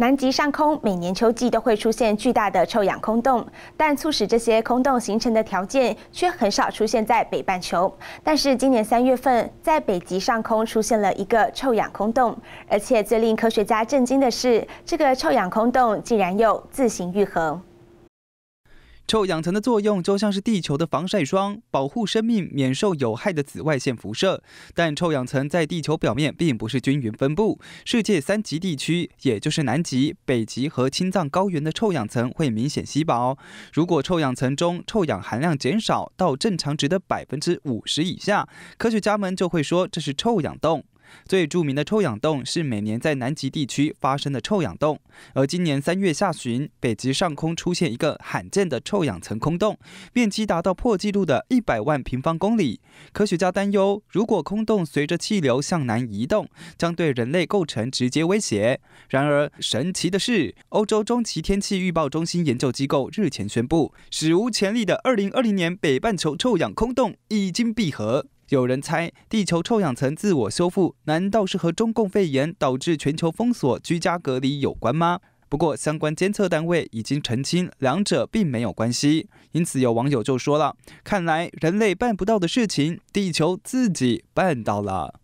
南极上空每年秋季都会出现巨大的臭氧空洞，但促使这些空洞形成的条件却很少出现在北半球。但是今年三月份，在北极上空出现了一个臭氧空洞，而且最令科学家震惊的是，这个臭氧空洞竟然又自行愈合。臭氧层的作用就像是地球的防晒霜，保护生命免受有害的紫外线辐射。但臭氧层在地球表面并不是均匀分布，世界三极地区，也就是南极、北极和青藏高原的臭氧层会明显稀薄。如果臭氧层中臭氧含量减少到正常值的百分之五十以下，科学家们就会说这是臭氧洞。最著名的臭氧洞是每年在南极地区发生的臭氧洞，而今年三月下旬，北极上空出现一个罕见的臭氧层空洞，面积达到破纪录的一百万平方公里。科学家担忧，如果空洞随着气流向南移动，将对人类构成直接威胁。然而，神奇的是，欧洲中期天气预报中心研究机构日前宣布，史无前例的2020年北半球臭氧空洞已经闭合。有人猜，地球臭氧层自我修复，难道是和中共肺炎导致全球封锁、居家隔离有关吗？不过，相关监测单位已经澄清，两者并没有关系。因此，有网友就说了：“看来人类办不到的事情，地球自己办到了。”